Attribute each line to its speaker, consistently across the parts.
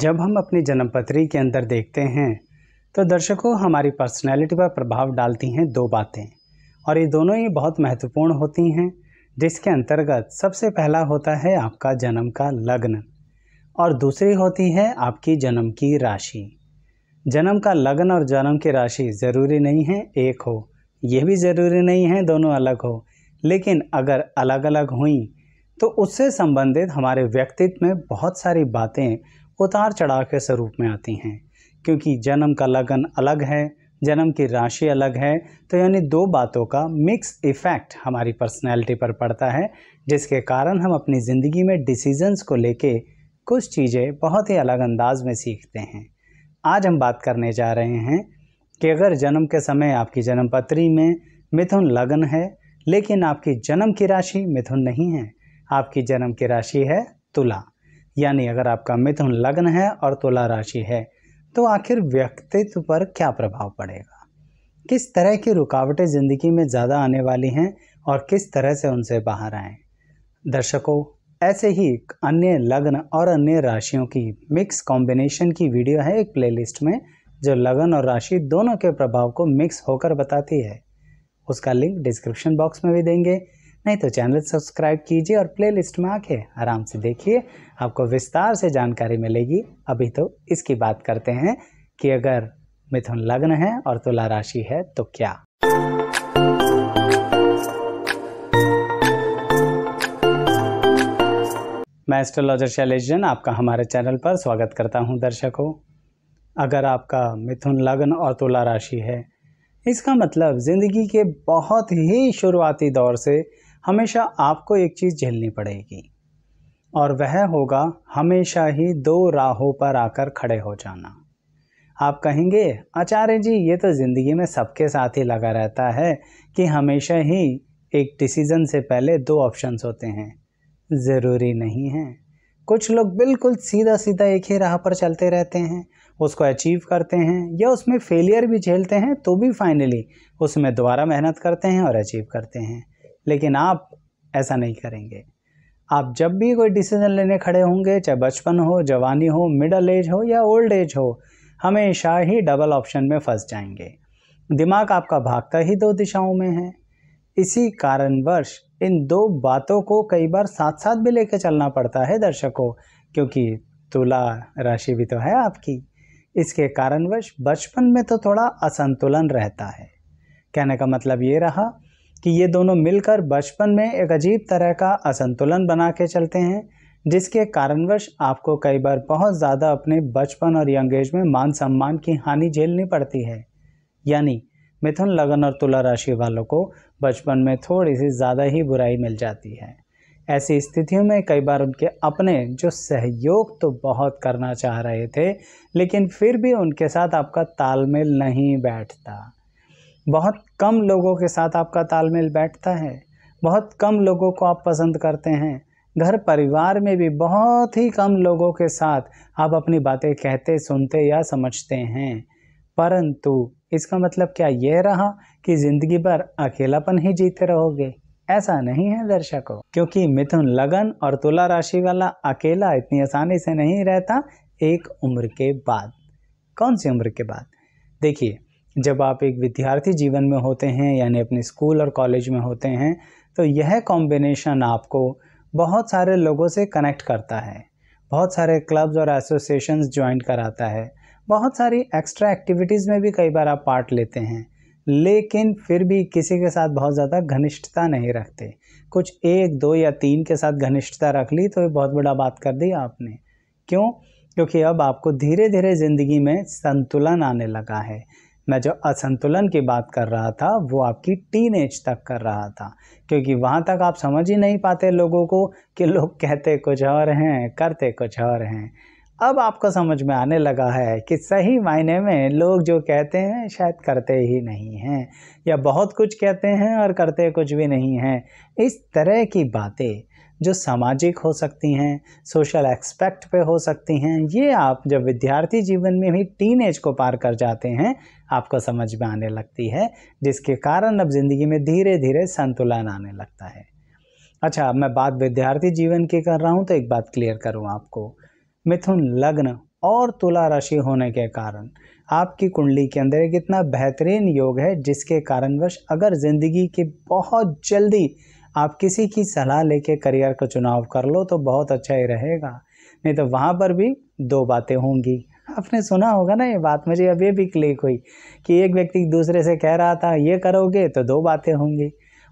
Speaker 1: जब हम अपनी जन्मपत्री के अंदर देखते हैं तो दर्शकों हमारी पर्सनैलिटी पर प्रभाव डालती हैं दो बातें और ये दोनों ही बहुत महत्वपूर्ण होती हैं जिसके अंतर्गत सबसे पहला होता है आपका जन्म का लग्न और दूसरी होती है आपकी जन्म की राशि जन्म का लग्न और जन्म की राशि ज़रूरी नहीं है एक हो यह भी ज़रूरी नहीं है दोनों अलग हो लेकिन अगर अलग अलग हुई तो उससे संबंधित हमारे व्यक्तित्व में बहुत सारी बातें उतार चढ़ाव के स्वरूप में आती हैं क्योंकि जन्म का लगन अलग है जन्म की राशि अलग है तो यानी दो बातों का मिक्स इफ़ेक्ट हमारी पर्सनैलिटी पर पड़ता है जिसके कारण हम अपनी ज़िंदगी में डिसीजंस को लेके कुछ चीज़ें बहुत ही अलग अंदाज में सीखते हैं आज हम बात करने जा रहे हैं कि अगर जन्म के समय आपकी जन्मपत्री में मिथुन लगन है लेकिन आपकी जन्म की राशि मिथुन नहीं है आपकी जन्म की राशि है तुला यानी अगर आपका मिथुन लग्न है और तुला राशि है तो आखिर व्यक्तित्व पर क्या प्रभाव पड़ेगा किस तरह की रुकावटें ज़िंदगी में ज़्यादा आने वाली हैं और किस तरह से उनसे बाहर आएँ दर्शकों ऐसे ही अन्य लग्न और अन्य राशियों की मिक्स कॉम्बिनेशन की वीडियो है एक प्लेलिस्ट में जो लगन और राशि दोनों के प्रभाव को मिक्स होकर बताती है उसका लिंक डिस्क्रिप्शन बॉक्स में भी देंगे नहीं तो चैनल सब्सक्राइब कीजिए और प्लेलिस्ट में आके आराम से देखिए आपको विस्तार से जानकारी मिलेगी अभी तो इसकी बात करते हैं कि अगर मिथुन लग्न है और तुला राशि है तो क्या मैं एस्ट्रोलॉजर शैलेश आपका हमारे चैनल पर स्वागत करता हूं दर्शकों अगर आपका मिथुन लग्न और तुला राशि है इसका मतलब ज़िंदगी के बहुत ही शुरुआती दौर से हमेशा आपको एक चीज़ झेलनी पड़ेगी और वह होगा हमेशा ही दो राहों पर आकर खड़े हो जाना आप कहेंगे आचार्य जी ये तो ज़िंदगी में सबके साथ ही लगा रहता है कि हमेशा ही एक डिसीज़न से पहले दो ऑप्शंस होते हैं ज़रूरी नहीं है कुछ लोग बिल्कुल सीधा सीधा एक ही राह पर चलते रहते हैं उसको अचीव करते हैं या उसमें फेलियर भी झेलते हैं तो भी फाइनली उसमें दोबारा मेहनत करते हैं और अचीव करते हैं लेकिन आप ऐसा नहीं करेंगे आप जब भी कोई डिसीज़न लेने खड़े होंगे चाहे बचपन हो जवानी हो मिडल एज हो या ओल्ड एज हो हमेशा ही डबल ऑप्शन में फंस जाएंगे दिमाग आपका भागता ही दो दिशाओं में है इसी कारणवश इन दो बातों को कई बार साथ साथ भी लेकर चलना पड़ता है दर्शकों क्योंकि तुला राशि भी तो है आपकी इसके कारणवश बचपन में तो थोड़ा असंतुलन रहता है कहने का मतलब ये रहा कि ये दोनों मिलकर बचपन में एक अजीब तरह का असंतुलन बना के चलते हैं जिसके कारणवश आपको कई बार बहुत ज़्यादा अपने बचपन और यंग एज में मान सम्मान की हानि झेलनी पड़ती है यानी मिथुन लगन और तुला राशि वालों को बचपन में थोड़ी सी ज़्यादा ही बुराई मिल जाती है ऐसी स्थितियों में कई बार उनके अपने जो सहयोग तो बहुत करना चाह रहे थे लेकिन फिर भी उनके साथ आपका तालमेल नहीं बैठता बहुत कम लोगों के साथ आपका तालमेल बैठता है बहुत कम लोगों को आप पसंद करते हैं घर परिवार में भी बहुत ही कम लोगों के साथ आप अपनी बातें कहते सुनते या समझते हैं परंतु इसका मतलब क्या यह रहा कि ज़िंदगी भर अकेलापन ही जीते रहोगे ऐसा नहीं है दर्शकों क्योंकि मिथुन लगन और तुला राशि वाला अकेला इतनी आसानी से नहीं रहता एक उम्र के बाद कौन सी उम्र के बाद देखिए जब आप एक विद्यार्थी जीवन में होते हैं यानी अपने स्कूल और कॉलेज में होते हैं तो यह कॉम्बिनेशन आपको बहुत सारे लोगों से कनेक्ट करता है बहुत सारे क्लब्स और एसोसिएशंस ज्वाइन कराता है बहुत सारी एक्स्ट्रा एक्टिविटीज़ में भी कई बार आप पार्ट लेते हैं लेकिन फिर भी किसी के साथ बहुत ज़्यादा घनिष्ठता नहीं रखते कुछ एक दो या तीन के साथ घनिष्ठता रख ली तो ये बहुत बड़ा बात कर दी आपने क्यों क्योंकि अब आपको धीरे धीरे ज़िंदगी में संतुलन आने लगा है मैं जो असंतुलन की बात कर रहा था वो आपकी टीन एज तक कर रहा था क्योंकि वहाँ तक आप समझ ही नहीं पाते लोगों को कि लोग कहते कुछ और हैं करते कुछ और हैं अब आपको समझ में आने लगा है कि सही मायने में लोग जो कहते हैं शायद करते ही नहीं हैं या बहुत कुछ कहते हैं और करते कुछ भी नहीं हैं इस तरह की बातें जो सामाजिक हो सकती हैं सोशल एक्सपेक्ट पे हो सकती हैं ये आप जब विद्यार्थी जीवन में भी टीन एज को पार कर जाते हैं आपको समझ में आने लगती है जिसके कारण अब ज़िंदगी में धीरे धीरे संतुलन आने लगता है अच्छा अब मैं बात विद्यार्थी जीवन की कर रहा हूँ तो एक बात क्लियर करूँ आपको मिथुन लग्न और तुला राशि होने के कारण आपकी कुंडली के अंदर एक इतना बेहतरीन योग है जिसके कारणवश अगर ज़िंदगी के बहुत जल्दी आप किसी की सलाह लेके करियर का चुनाव कर लो तो बहुत अच्छा ही रहेगा नहीं तो वहाँ पर भी दो बातें होंगी आपने सुना होगा ना ये बात मुझे अभी भी क्लिक हुई कि एक व्यक्ति दूसरे से कह रहा था ये करोगे तो दो बातें होंगी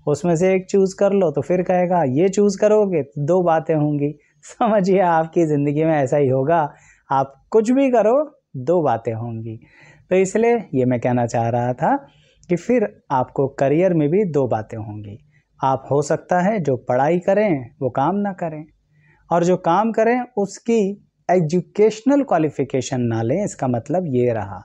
Speaker 1: उसमें से एक चूज़ कर लो तो फिर कहेगा ये चूज़ करोगे तो दो बातें होंगी समझिए आपकी ज़िंदगी में ऐसा ही होगा आप कुछ भी करो दो बातें होंगी तो इसलिए ये मैं कहना चाह रहा था कि फिर आपको करियर में भी दो बातें होंगी आप हो सकता है जो पढ़ाई करें वो काम ना करें और जो काम करें उसकी एजुकेशनल क्वालिफिकेशन ना लें इसका मतलब ये रहा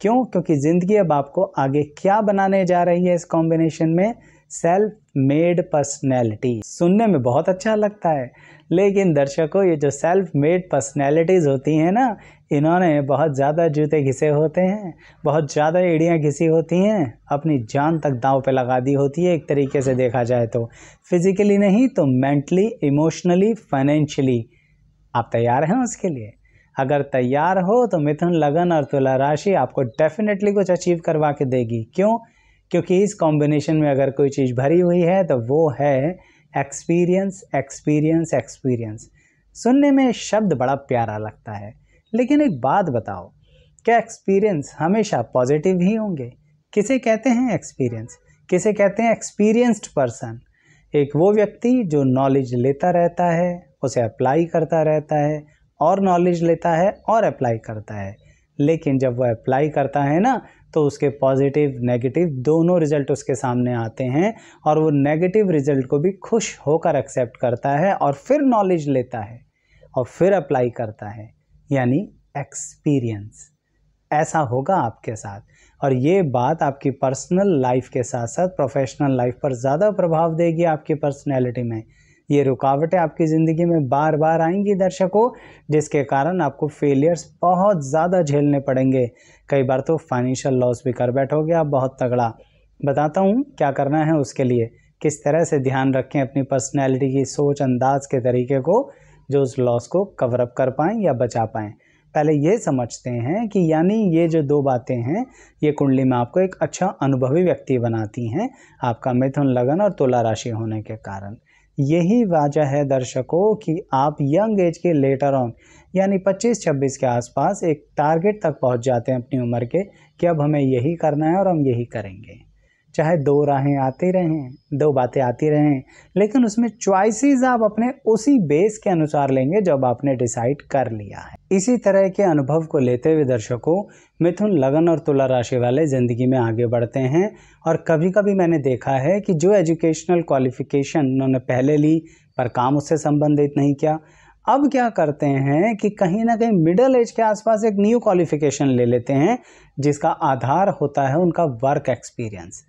Speaker 1: क्यों क्योंकि ज़िंदगी अब आपको आगे क्या बनाने जा रही है इस कॉम्बिनेशन में सेल्फ मेड पर्सनैलिटी सुनने में बहुत अच्छा लगता है लेकिन दर्शकों ये जो सेल्फ मेड पर्सनैलिटीज़ होती हैं ना इन्होंने बहुत ज़्यादा जूते घिसे होते हैं बहुत ज़्यादा एड़ियाँ घिसी होती हैं अपनी जान तक दांव पे लगा दी होती है एक तरीके से देखा जाए तो फिज़िकली नहीं तो मेंटली इमोशनली फाइनेंशियली आप तैयार हैं उसके लिए अगर तैयार हो तो मिथुन लगन और तुला राशि आपको डेफिनेटली कुछ अचीव करवा के देगी क्यों क्योंकि इस कॉम्बिनेशन में अगर कोई चीज़ भरी हुई है तो वो है एक्सपीरियंस एक्सपीरियंस एक्सपीरियंस सुनने में शब्द बड़ा प्यारा लगता है लेकिन एक बात बताओ क्या एक्सपीरियंस हमेशा पॉजिटिव ही होंगे किसे कहते हैं एक्सपीरियंस किसे कहते हैं एक्सपीरियंस्ड पर्सन एक वो व्यक्ति जो नॉलेज लेता रहता है उसे अप्लाई करता रहता है और नॉलेज लेता है और अप्लाई करता है लेकिन जब वह अप्लाई करता है ना तो उसके पॉजिटिव नेगेटिव दोनों रिजल्ट उसके सामने आते हैं और वो नेगेटिव रिजल्ट को भी खुश होकर एक्सेप्ट करता है और फिर नॉलेज लेता है और फिर अप्लाई करता है यानी एक्सपीरियंस ऐसा होगा आपके साथ और ये बात आपकी पर्सनल लाइफ के साथ साथ प्रोफेशनल लाइफ पर ज़्यादा प्रभाव देगी आपकी पर्सनैलिटी में ये रुकावटें आपकी ज़िंदगी में बार बार आएंगी दर्शकों जिसके कारण आपको फेलियर्स बहुत ज़्यादा झेलने पड़ेंगे कई बार तो फाइनेंशियल लॉस भी कर बैठोगे आप बहुत तगड़ा बताता हूँ क्या करना है उसके लिए किस तरह से ध्यान रखें अपनी पर्सनैलिटी की सोच अंदाज के तरीके को जो उस लॉस को कवर अप कर पाएँ या बचा पाएँ पहले ये समझते हैं कि यानी ये जो दो बातें हैं ये कुंडली में आपको एक अच्छा अनुभवी व्यक्ति बनाती हैं आपका मिथुन लगन और तुला राशि होने के कारण यही वजह है दर्शकों कि आप यंग एज के लेटर ऑन यानी 25-26 के आसपास एक टारगेट तक पहुंच जाते हैं अपनी उम्र के कि अब हमें यही करना है और हम यही करेंगे चाहे दो राहें आती रहें दो बातें आती रहें लेकिन उसमें च्वाइसिस आप अपने उसी बेस के अनुसार लेंगे जब आपने डिसाइड कर लिया है इसी तरह के अनुभव को लेते हुए दर्शकों मिथुन लगन और तुला राशि वाले ज़िंदगी में आगे बढ़ते हैं और कभी कभी मैंने देखा है कि जो एजुकेशनल क्वालिफिकेशन उन्होंने पहले ली पर काम उससे संबंधित नहीं किया अब क्या करते हैं कि कहीं ना कहीं मिडल एज के आसपास एक न्यू क्वालिफिकेशन ले लेते हैं जिसका आधार होता है उनका वर्क एक्सपीरियंस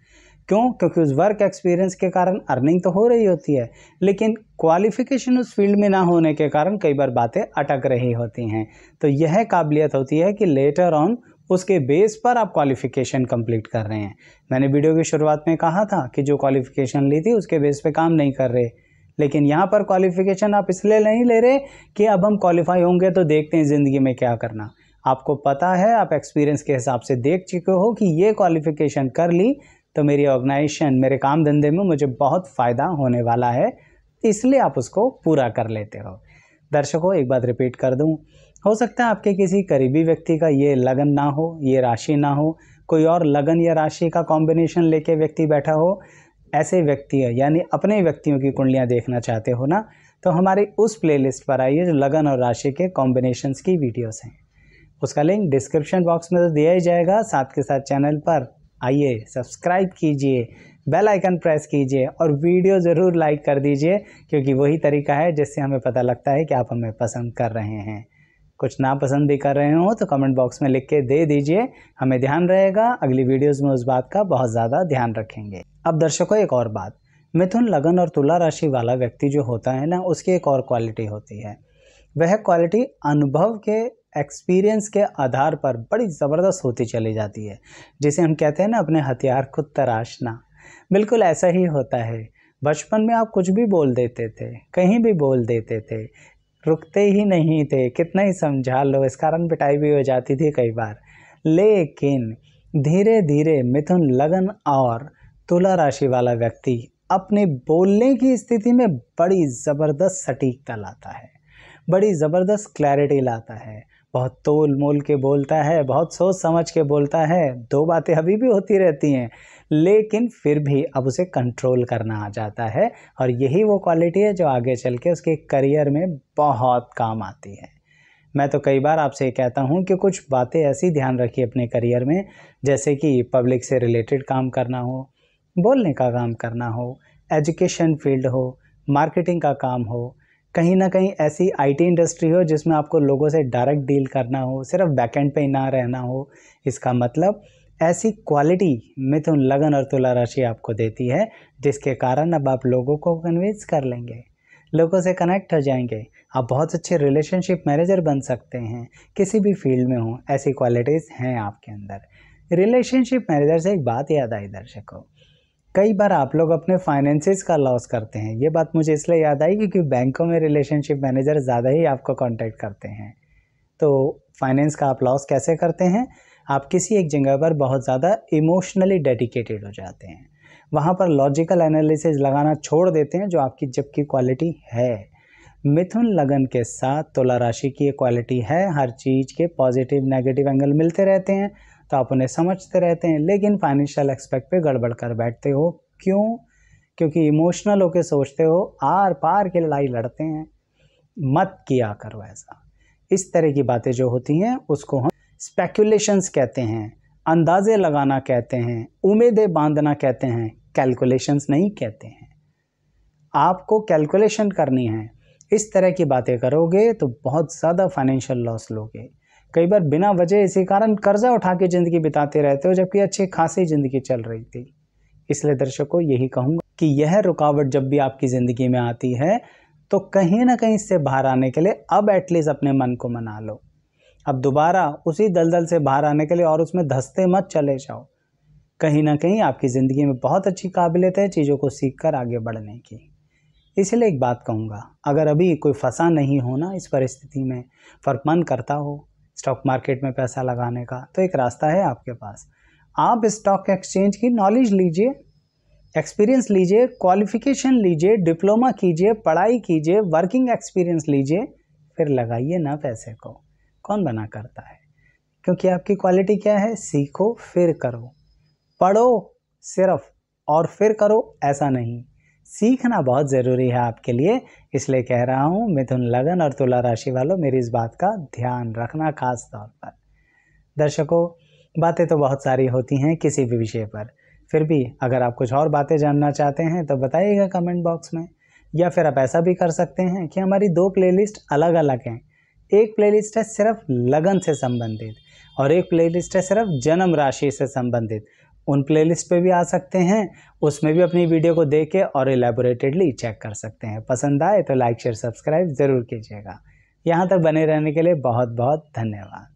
Speaker 1: क्यों क्योंकि उस वर्क एक्सपीरियंस के कारण अर्निंग तो हो रही होती है लेकिन क्वालिफिकेशन उस फील्ड में ना होने के कारण कई बार बातें अटक रही होती हैं तो यह काबिलियत होती है कि लेटर ऑन उसके बेस पर आप क्वालिफ़िकेशन कंप्लीट कर रहे हैं मैंने वीडियो की शुरुआत में कहा था कि जो क्वालिफ़िकेशन ली थी उसके बेस पे काम नहीं कर रहे लेकिन यहाँ पर क्वालिफ़िकेशन आप इसलिए नहीं ले रहे कि अब हम क्वालिफाई होंगे तो देखते हैं ज़िंदगी में क्या करना आपको पता है आप एक्सपीरियंस के हिसाब से देख चुके हो कि ये क्वालिफ़िकेशन कर ली तो मेरी ऑर्गेनाइजेशन मेरे काम धंधे में मुझे बहुत फ़ायदा होने वाला है इसलिए आप उसको पूरा कर लेते हो दर्शकों एक बात रिपीट कर दूँ हो सकता है आपके किसी करीबी व्यक्ति का ये लगन ना हो ये राशि ना हो कोई और लगन या राशि का कॉम्बिनेशन लेके व्यक्ति बैठा हो ऐसे व्यक्ति यानी अपने व्यक्तियों की कुंडलियाँ देखना चाहते हो ना तो हमारी उस प्लेलिस्ट पर आइए जो लगन और राशि के कॉम्बिनेशंस की वीडियोस हैं उसका लिंक डिस्क्रिप्शन बॉक्स में तो दिया ही जाएगा साथ के साथ चैनल पर आइए सब्सक्राइब कीजिए बेल आइकन प्रेस कीजिए और वीडियो ज़रूर लाइक कर दीजिए क्योंकि वही तरीका है जिससे हमें पता लगता है कि आप हमें पसंद कर रहे हैं कुछ नापसंद भी कर रहे हो तो कमेंट बॉक्स में लिख के दे दीजिए हमें ध्यान रहेगा अगली वीडियोस में उस बात का बहुत ज़्यादा ध्यान रखेंगे अब दर्शकों एक और बात मिथुन लगन और तुला राशि वाला व्यक्ति जो होता है ना उसकी एक और क्वालिटी होती है वह क्वालिटी अनुभव के एक्सपीरियंस के आधार पर बड़ी ज़बरदस्त होती चली जाती है जिसे हम कहते हैं ना अपने हथियार को तराशना बिल्कुल ऐसा ही होता है बचपन में आप कुछ भी बोल देते थे कहीं भी बोल देते थे रुकते ही नहीं थे कितना ही समझा लो इस कारण पिटाई भी हो जाती थी कई बार लेकिन धीरे धीरे मिथुन लगन और तुला राशि वाला व्यक्ति अपने बोलने की स्थिति में बड़ी ज़बरदस्त सटीकता लाता है बड़ी ज़बरदस्त क्लैरिटी लाता है बहुत तोल मोल के बोलता है बहुत सोच समझ के बोलता है दो बातें अभी भी होती रहती हैं लेकिन फिर भी अब उसे कंट्रोल करना आ जाता है और यही वो क्वालिटी है जो आगे चल के उसके करियर में बहुत काम आती है मैं तो कई बार आपसे कहता हूँ कि कुछ बातें ऐसी ध्यान रखिए अपने करियर में जैसे कि पब्लिक से रिलेटेड काम करना हो बोलने का काम करना हो एजुकेशन फील्ड हो मार्केटिंग का काम हो कहीं ना कहीं ऐसी आईटी इंडस्ट्री हो जिसमें आपको लोगों से डायरेक्ट डील करना हो सिर्फ बैकएंड पे ही ना रहना हो इसका मतलब ऐसी क्वालिटी मिथुन लगन और तुला राशि आपको देती है जिसके कारण अब आप लोगों को कन्विंस कर लेंगे लोगों से कनेक्ट हो जाएंगे आप बहुत अच्छे रिलेशनशिप मैनेजर बन सकते हैं किसी भी फील्ड में हो ऐसी क्वालिटीज़ हैं आपके अंदर रिलेशनशिप मैनेजर से एक बात याद आई दर्शकों कई बार आप लोग अपने फाइनेंसिस का लॉस करते हैं ये बात मुझे इसलिए याद आई क्योंकि बैंकों में रिलेशनशिप मैनेजर ज़्यादा ही आपको कांटेक्ट करते हैं तो फाइनेंस का आप लॉस कैसे करते हैं आप किसी एक जगह पर बहुत ज़्यादा इमोशनली डेडिकेटेड हो जाते हैं वहाँ पर लॉजिकल एनालिसिस लगाना छोड़ देते हैं जो आपकी जबकि क्वालिटी है मिथुन लगन के साथ तुला राशि की ये क्वालिटी है हर चीज़ के पॉजिटिव नेगेटिव एंगल मिलते रहते हैं तो आप उन्हें समझते रहते हैं लेकिन फाइनेंशियल एक्सपेक्ट पे गड़बड़ कर बैठते हो क्यों क्योंकि इमोशनल होकर सोचते हो आर पार की लड़ाई लड़ते हैं मत किया करो ऐसा इस तरह की बातें जो होती हैं उसको हम स्पेकुलेशंस कहते हैं अंदाजे लगाना कहते हैं उम्मीदें बांधना कहते हैं कैलकुलेशंस नहीं कहते हैं आपको कैलकुलेशन करनी है इस तरह की बातें करोगे तो बहुत ज़्यादा फाइनेंशियल लॉस लोगे कई बार बिना वजह इसी कारण कर्जा उठा के ज़िंदगी बिताते रहते हो जबकि अच्छी खासी ज़िंदगी चल रही थी इसलिए दर्शकों यही कहूँगा कि यह रुकावट जब भी आपकी ज़िंदगी में आती है तो कहीं ना कहीं इससे बाहर आने के लिए अब एटलीस्ट अपने मन को मना लो अब दोबारा उसी दलदल से बाहर आने के लिए और उसमें धंसते मत चले जाओ कहीं ना कहीं आपकी ज़िंदगी में बहुत अच्छी काबिलियत है चीज़ों को सीख कर आगे बढ़ने की इसलिए एक बात कहूँगा अगर अभी कोई फंसा नहीं हो ना इस परिस्थिति में फर्क मन करता हो स्टॉक मार्केट में पैसा लगाने का तो एक रास्ता है आपके पास आप स्टॉक एक्सचेंज की नॉलेज लीजिए एक्सपीरियंस लीजिए क्वालिफिकेशन लीजिए डिप्लोमा कीजिए पढ़ाई कीजिए वर्किंग एक्सपीरियंस लीजिए फिर लगाइए ना पैसे को कौन बना करता है क्योंकि आपकी क्वालिटी क्या है सीखो फिर करो पढ़ो सिर्फ और फिर करो ऐसा नहीं सीखना बहुत ज़रूरी है आपके लिए इसलिए कह रहा हूँ मिथुन लगन और तुला राशि वालों मेरी इस बात का ध्यान रखना खास तौर पर दर्शकों बातें तो बहुत सारी होती हैं किसी भी विषय पर फिर भी अगर आप कुछ और बातें जानना चाहते हैं तो बताइएगा कमेंट बॉक्स में या फिर आप ऐसा भी कर सकते हैं कि हमारी दो प्लेलिस्ट अलग अलग हैं एक प्लेलिस्ट है सिर्फ लगन से संबंधित और एक प्लेलिस्ट है सिर्फ जन्म राशि से संबंधित उन प्लेलिस्ट पे भी आ सकते हैं उसमें भी अपनी वीडियो को देख के और एलेबोरेटेडली चेक कर सकते हैं पसंद आए तो लाइक शेयर सब्सक्राइब ज़रूर कीजिएगा यहाँ तक बने रहने के लिए बहुत बहुत धन्यवाद